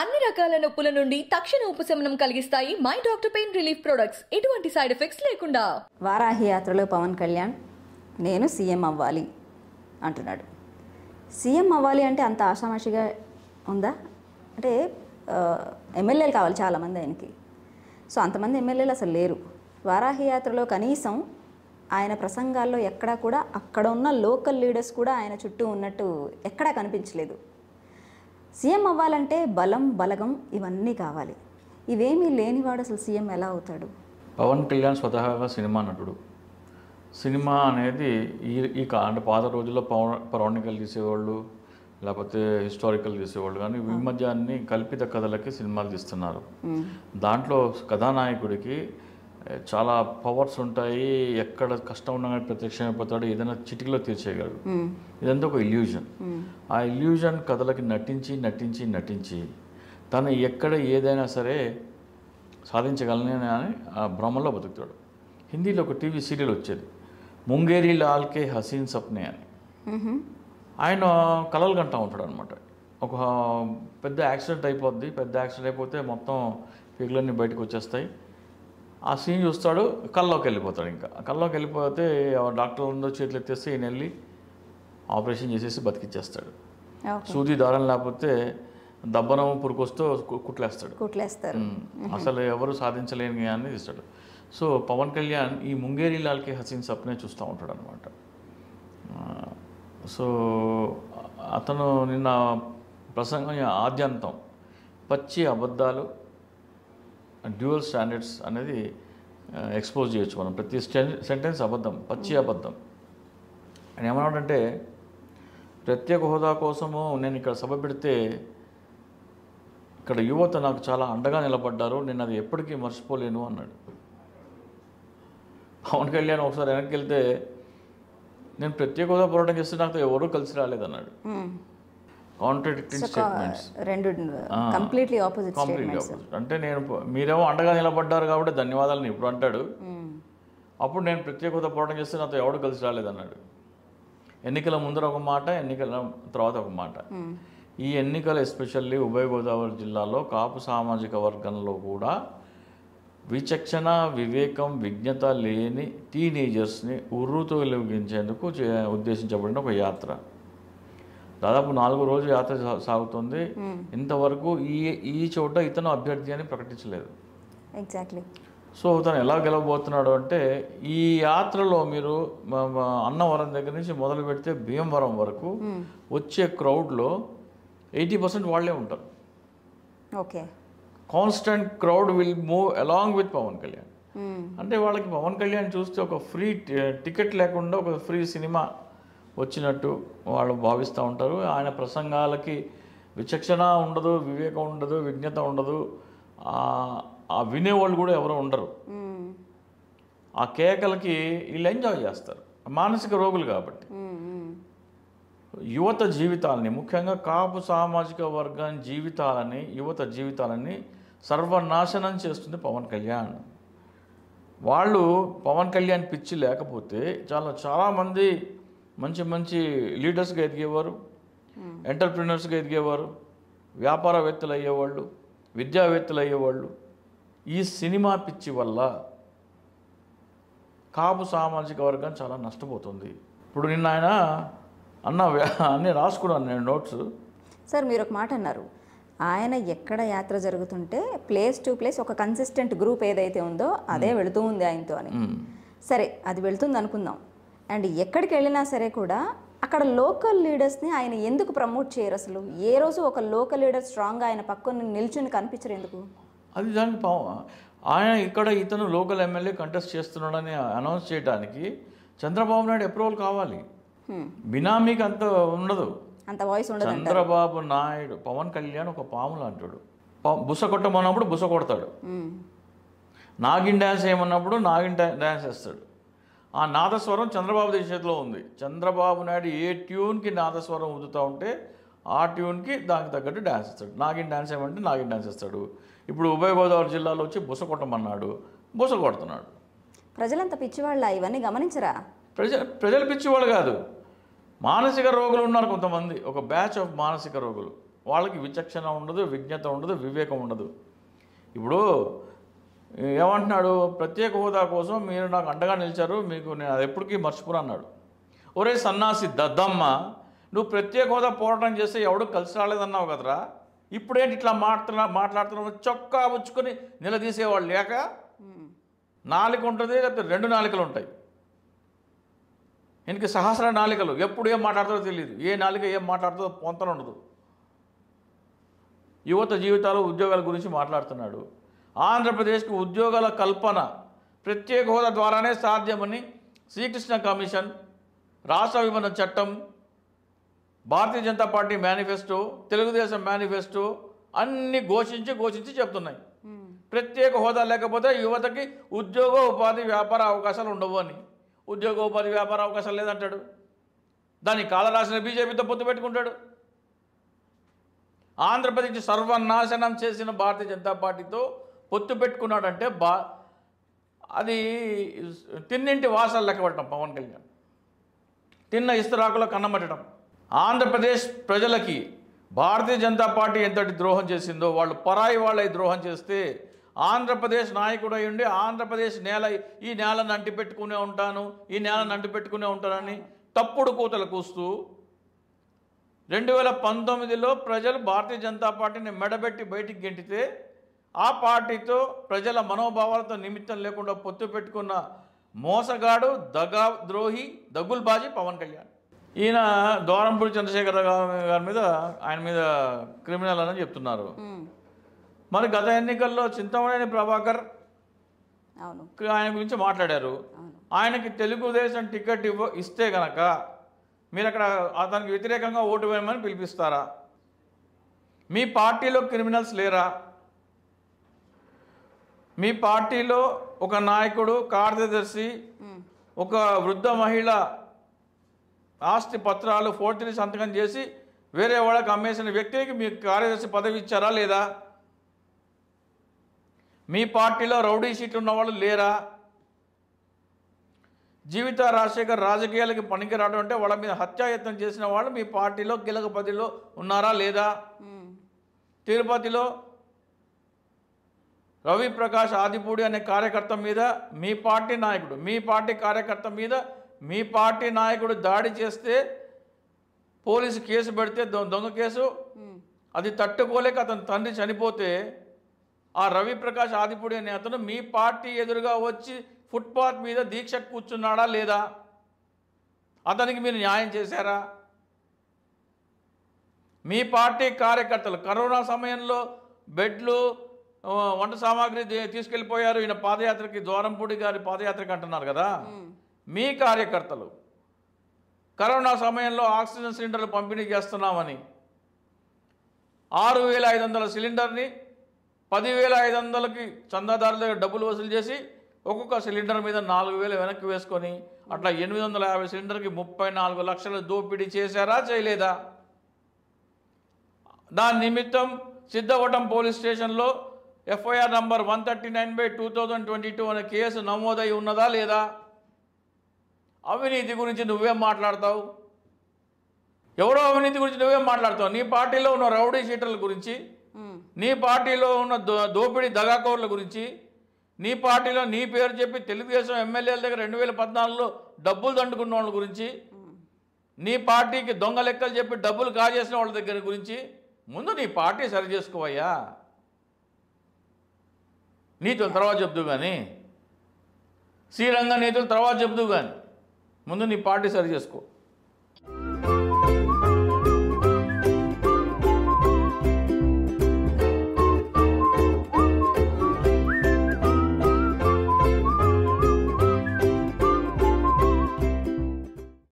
అన్ని రకాల నొప్పుల నుండి తక్షణ ఉపశమనం కలిగిస్తాయి my doctor pain relief products ఎటువంటి సైడ్ ఎఫెక్ట్స్ లేకుండా వారాహి యాత్రలో పవన్ కళ్యాణ్ నేను సీఎం అవ్వాలి అంటున్నాడు సీఎం అవ్వాలి అంటే అంత ఆషామాషిగా ఉందా అంటే ఎమ్మెల్యేలు కావాలి చాలామంది ఆయనకి సో అంతమంది ఎమ్మెల్యేలు అసలు లేరు వారాహి యాత్రలో కనీసం ఆయన ప్రసంగాల్లో ఎక్కడా కూడా అక్కడ ఉన్న లోకల్ లీడర్స్ కూడా ఆయన చుట్టూ ఉన్నట్టు ఎక్కడా కనిపించలేదు సీఎం అవ్వాలంటే బలం బలగం ఇవన్నీ కావాలి ఇవేమీ లేనివాడు అసలు సీఎం ఎలా అవుతాడు పవన్ కళ్యాణ్ స్వతహాగా సినిమా నటుడు సినిమా అనేది ఈ ఈ అంటే పాత రోజుల్లో పౌ పౌరాణికలు తీసేవాళ్ళు లేకపోతే హిస్టారికల్ తీసేవాళ్ళు కానీ ఈ కల్పిత కథలకి సినిమాలు తీస్తున్నారు దాంట్లో కథానాయకుడికి చాలా పవర్స్ ఉంటాయి ఎక్కడ కష్టం ఉన్నా కానీ ప్రత్యక్షం ఏదైనా చిటికలో తీర్చేయగలడు ఇదంతా ఒక ఇల్యూజన్ ఆ ఇల్యూజన్ కథలకి నటించి నటించి నటించి తను ఎక్కడ ఏదైనా సరే సాధించగలని అని ఆ భ్రమంలో బతుకుతాడు హిందీలో ఒక టీవీ సీరియల్ వచ్చేది ముంగేరి లాల్కే హసీన్ సప్నే అని ఆయన కలలు కంటా ఉంటాడు అనమాట ఒక పెద్ద యాక్సిడెంట్ అయిపోద్ది పెద్ద యాక్సిడెంట్ అయిపోతే మొత్తం పిగులన్నీ బయటకు వచ్చేస్తాయి ఆ సీన్ చూస్తాడు కల్లోకి వెళ్ళిపోతాడు ఇంకా కల్లోకి వెళ్ళిపోతే డాక్టర్ ఉందో చేతులు ఎత్తేస్తే ఈయన వెళ్ళి ఆపరేషన్ చేసేసి బతికిచ్చేస్తాడు సూది దారం లేకపోతే దబ్బనం పురుకొస్తూ కుట్లేస్తాడు కుట్లేస్తాడు అసలు ఎవరు సాధించలేని అని ఇస్తాడు సో పవన్ కళ్యాణ్ ఈ ముంగేరి లాల్కి హసీన్ సప్నే చూస్తూ ఉంటాడు అనమాట సో అతను నిన్న ప్రసంగం ఆద్యంతం పచ్చి అబద్ధాలు డ్యూయల్ స్టాండర్డ్స్ అనేది ఎక్స్పోజ్ చేయొచ్చు మనం ప్రతి సెంటెన్స్ అబద్ధం పచ్చి అబద్ధం అని ఏమన్నాడంటే ప్రత్యేక హోదా కోసము నేను ఇక్కడ సభ పెడితే ఇక్కడ యువత నాకు చాలా అండగా నిలబడ్డారు నేను అది ఎప్పటికీ మర్చిపోలేను అన్నాడు పవన్ కళ్యాణ్ ఒకసారి వెనక్కి వెళ్తే నేను ప్రత్యేక హోదా పోరాటం చేస్తే నాకు ఎవరూ కలిసి రాలేదన్నాడు కాంట్రడిక్టింగ్ స్టేట్మెంట్స్ రెండు కంప్లీట్లీ ఆపోజిట్ కంప్లీట్లీ ఆపోజిట్ అంటే నేను మీరేమో అండగా నిలబడ్డారు కాబట్టి ధన్యవాదాలు నేను ఇప్పుడు అంటాడు hmm. అప్పుడు నేను ప్రత్యేక పోరాటం చేస్తే నాతో ఎవడు కలిసి రాలేదన్నాడు ఎన్నికల ముందర ఒక మాట ఎన్నికల తర్వాత ఒక మాట hmm. ఈ ఎన్నికలు ఎస్పెషల్లీ ఉభయ గోదావరి జిల్లాలో కాపు సామాజిక వర్గంలో కూడా విచక్షణ వివేకం విజ్ఞత లేని టీనేజర్స్ని ఉర్రుతో వెలిగించేందుకు ఉద్దేశించబడిన ఒక యాత్ర దాదాపు నాలుగు రోజు యాత్ర సాగుతుంది ఇంతవరకు ఈ ఈ చోట ఇతను అభ్యర్థి అని ప్రకటించలేదు ఎగ్జాక్ట్లీ సో తను ఎలా గెలవబోతున్నాడు అంటే ఈ యాత్రలో మీరు అన్నవరం దగ్గర నుంచి మొదలు పెడితే భీమవరం వరకు వచ్చే క్రౌడ్లో ఎయిటీ పర్సెంట్ వాళ్ళే ఉంటారు okay constant crowd will move along with Pawan Kalyan అంటే వాళ్ళకి పవన్ కళ్యాణ్ చూస్తే ఒక ఫ్రీ టికెట్ లేకుండా ఒక ఫ్రీ సినిమా వచ్చినట్టు వాళ్ళు భావిస్తూ ఉంటారు ఆయన ప్రసంగాలకి విచక్షణ ఉండదు వివేకం ఉండదు విజ్ఞత ఉండదు ఆ వినేవాళ్ళు కూడా ఎవరు ఉండరు ఆ కేకలకి వీళ్ళు ఎంజాయ్ చేస్తారు మానసిక రోగులు కాబట్టి యువత జీవితాలని ముఖ్యంగా కాపు సామాజిక వర్గం జీవితాలని యువత జీవితాలని సర్వనాశనం చేస్తుంది పవన్ కళ్యాణ్ వాళ్ళు పవన్ కళ్యాణ్ పిచ్చి లేకపోతే చాలా చాలామంది మంచి మంచి లీడర్స్గా ఎదిగేవారు hmm. ఎంటర్ప్రినర్స్గా ఎదిగేవారు వ్యాపారవేత్తలు అయ్యేవాళ్ళు విద్యావేత్తలు అయ్యేవాళ్ళు ఈ సినిమా పిచ్చి వల్ల కాపు సామాజిక వర్గం చాలా నష్టపోతుంది ఇప్పుడు నిన్న ఆయన అన్న అన్నీ రాసుకున్నాను నేను నోట్స్ సార్ మీరు ఒక మాట అన్నారు ఆయన ఎక్కడ యాత్ర జరుగుతుంటే ప్లేస్ టు ప్లేస్ ఒక కన్సిస్టెంట్ గ్రూప్ ఏదైతే ఉందో అదే hmm. వెళుతూ ఉంది ఆయనతో అని hmm. సరే అది వెళుతుంది అనుకుందాం అండ్ ఎక్కడికి వెళ్ళినా సరే కూడా అక్కడ లోకల్ లీడర్స్ని ఆయన ఎందుకు ప్రమోట్ చేయరు అసలు ఏ రోజు ఒక లోకల్ లీడర్ స్ట్రాంగ్గా ఆయన పక్కన నిల్చుని కనిపించరు ఎందుకు అది దానికి ఆయన ఇక్కడ ఇతను లోకల్ ఎమ్మెల్యే కంటెస్ట్ చేస్తున్నాడని అనౌన్స్ చేయడానికి చంద్రబాబు నాయుడు అప్రూవల్ కావాలి బినామీకి అంత ఉండదు అంత వాయిస్ ఉండదు చంద్రబాబు నాయుడు పవన్ కళ్యాణ్ ఒక పాము లాంటాడు బుస కొట్టమన్నప్పుడు బుస కొడతాడు నాగిన్ డ్యాన్స్ ఏమన్నప్పుడు నాగిన్ డ్యాన్స్ వేస్తాడు ఆ నాదస్వరం చంద్రబాబు చేతిలో ఉంది చంద్రబాబు నాయుడు ఏ ట్యూన్కి నాదస్వరం ఉదుతూ ఉంటే ఆ ట్యూన్కి దానికి తగ్గట్టు డ్యాన్స్ ఇస్తాడు నాగిన్ డ్యాన్స్ ఏమంటే నాగిన్ డ్యాన్స్ ఇస్తాడు ఇప్పుడు ఉభయ గోదావరి జిల్లాలో వచ్చి బుస కొట్టమన్నాడు బుస కొడుతున్నాడు ప్రజలంత పిచ్చివాళ్ళ ఇవన్నీ గమనించరా ప్రజ ప్రజలు పిచ్చివాళ్ళు కాదు మానసిక రోగులు ఉన్నారు కొంతమంది ఒక బ్యాచ్ ఆఫ్ మానసిక రోగులు వాళ్ళకి విచక్షణ ఉండదు విజ్ఞత ఉండదు వివేకం ఉండదు ఇప్పుడు ఏమంటున్నాడు ప్రత్యేక హోదా కోసం మీరు నాకు అండగా నిలిచారు మీకు నేను అది ఎప్పటికీ మర్చిపోను అన్నాడు ఒరే సన్నాసి దద్దమ్మ నువ్వు ప్రత్యేక హోదా పోరాటం చేస్తే ఎవడు కలిసి రాలేదన్నావు కదరా ఇప్పుడేంటి ఇట్లా మాట్లా మాట్లాడుతున్నావు చొక్కా ఉచ్చుకొని నిలదీసేవాళ్ళు లేక నాలుగు ఉంటుంది లేకపోతే రెండు నాలుకలు ఉంటాయి ఇంక సహస్ర నాలికలు ఎప్పుడు ఏం మాట్లాడుతుందో తెలియదు ఏ నాలిక ఏం మాట్లాడుతుందో పొంతనుండదు యువత జీవితాలు ఉద్యోగాల గురించి మాట్లాడుతున్నాడు ఆంధ్రప్రదేశ్కు ఉద్యోగాల కల్పన ప్రత్యేక హోదా ద్వారానే సాధ్యమని శ్రీకృష్ణ కమిషన్ రాష్ట్ర విభజన చట్టం Bharatiya Janata party manifesto Telugu Desam manifesto అన్ని ఘోషించి ఘోషించి చెప్తున్నాయి ప్రత్యేక హోదా లేకపోతే యువతకి ఉద్యోగ ఉపాధి వ్యాపార అవకాశాలు ఉండవు అని ఉద్యోగ ఉపాధి వ్యాపార అవకాశాలు లేదంటాడు దాన్ని కాలరాసిన బీజేపీతో పొత్తు పెట్టుకుంటాడు ఆంధ్రప్రదేశ్ సర్వనాశనం చేసిన భారతీయ జనతా పార్టీతో పొత్తు పెట్టుకున్నాడంటే బా అది తిన్నింటి వాసాలు లెక్కబెట్టడం పవన్ కళ్యాణ్ తిన్న ఇస్తరాకులో కన్నమట్టడం ఆంధ్రప్రదేశ్ ప్రజలకి భారతీయ జనతా పార్టీ ఎంతటి ద్రోహం చేసిందో వాళ్ళు పరాయి వాళ్ళై ద్రోహం చేస్తే ఆంధ్రప్రదేశ్ నాయకుడై ఉండి ఆంధ్రప్రదేశ్ నేల ఈ నేలను అంటిపెట్టుకునే ఉంటాను ఈ నేలను అంటిపెట్టుకునే ఉంటానని తప్పుడు కూతలు కూస్తూ రెండు వేల పంతొమ్మిదిలో ప్రజలు భారతీయ జనతా పార్టీని మెడబెట్టి బయటికి గెంటితే ఆ పార్టీతో ప్రజల మనోభావాలతో నిమిత్తం లేకుండా పొత్తు పెట్టుకున్న మోసగాడు దగా ద్రోహి దగుల్బాజీ పవన్ కళ్యాణ్ ఈయన దోరంపూడి చంద్రశేఖర గారి మీద ఆయన మీద క్రిమినల్ అని చెప్తున్నారు మరి గత ఎన్నికల్లో చింతమనేని ప్రభాకర్ ఆయన గురించి మాట్లాడారు ఆయనకి తెలుగుదేశం టికెట్ ఇవ్వ ఇస్తే గనక మీరు అక్కడ అతనికి వ్యతిరేకంగా ఓటు వేయమని పిలిపిస్తారా మీ పార్టీలో క్రిమినల్స్ లేరా మీ పార్టీలో ఒక నాయకుడు కార్యదర్శి ఒక వృద్ధ మహిళ ఆస్తి పత్రాలు ఫోర్జరీ సంతకం చేసి వేరే వాళ్ళకి అమ్మేసిన వ్యక్తికి మీ కార్యదర్శి పదవి ఇచ్చారా లేదా మీ పార్టీలో రౌడీ సీట్లు ఉన్నవాళ్ళు లేరా జీవిత రాజశేఖర్ రాజకీయాలకి రావడం అంటే వాళ్ళ మీద హత్యాయత్నం చేసిన వాళ్ళు మీ పార్టీలో కీలక పదవిలో ఉన్నారా లేదా తిరుపతిలో రవి ప్రకాష్ ఆదిపూడి అనే కార్యకర్త మీద మీ పార్టీ నాయకుడు మీ పార్టీ కార్యకర్త మీద మీ పార్టీ నాయకుడు దాడి చేస్తే పోలీసు కేసు పెడితే దొంగ కేసు అది తట్టుకోలేక అతని తండ్రి చనిపోతే ఆ రవి ప్రకాష్ ఆదిపూడి అనే అతను మీ పార్టీ ఎదురుగా వచ్చి ఫుట్పాత్ మీద దీక్ష కూర్చున్నాడా లేదా అతనికి మీరు న్యాయం చేశారా మీ పార్టీ కార్యకర్తలు కరోనా సమయంలో బెడ్లు వంట సామాగ్రి తీసుకెళ్ళిపోయారు ఈయన పాదయాత్రకి ద్వారంపూడి గారి పాదయాత్రకి అంటున్నారు కదా మీ కార్యకర్తలు కరోనా సమయంలో ఆక్సిజన్ సిలిండర్లు పంపిణీ చేస్తున్నామని ఆరు వేల ఐదు వందల సిలిండర్ని పదివేల ఐదు వందలకి చందాదారుల దగ్గర డబ్బులు వసూలు చేసి ఒక్కొక్క సిలిండర్ మీద నాలుగు వేలు వెనక్కి వేసుకొని అట్లా ఎనిమిది వందల యాభై సిలిండర్కి ముప్పై నాలుగు లక్షలు దోపిడీ చేశారా చేయలేదా దాని నిమిత్తం సిద్ధవటం పోలీస్ స్టేషన్లో FIR number one thirty nine by two thousand twenty two అనే కేసు నమోదై ఉన్నదా లేదా అవినీతి గురించి నువ్వేం మాట్లాడతావు ఎవరో అవినీతి గురించి నువ్వేం మాట్లాడతావు నీ పార్టీలో ఉన్న రౌడీ షీటర్ల గురించి నీ పార్టీలో ఉన్న దోపిడీ దగాకోర్ల గురించి నీ పార్టీలో నీ పేరు చెప్పి తెలుగుదేశం ఎమ్మెల్యేల దగ్గర రెండు వేల పద్నాలుగులో డబ్బులు దండుకున్న వాళ్ళ గురించి నీ పార్టీకి దొంగ లెక్కలు చెప్పి డబ్బులు కాజేసిన వాళ్ళ దగ్గర గురించి ముందు నీ పార్టీ సరి చేసుకోవయ్యా నీతులు తర్వాత చెప్దు కానీ శ్రీరంగ నీతులు తర్వాత చెప్దు కానీ ముందు నీ పార్టీ సరి చేసుకో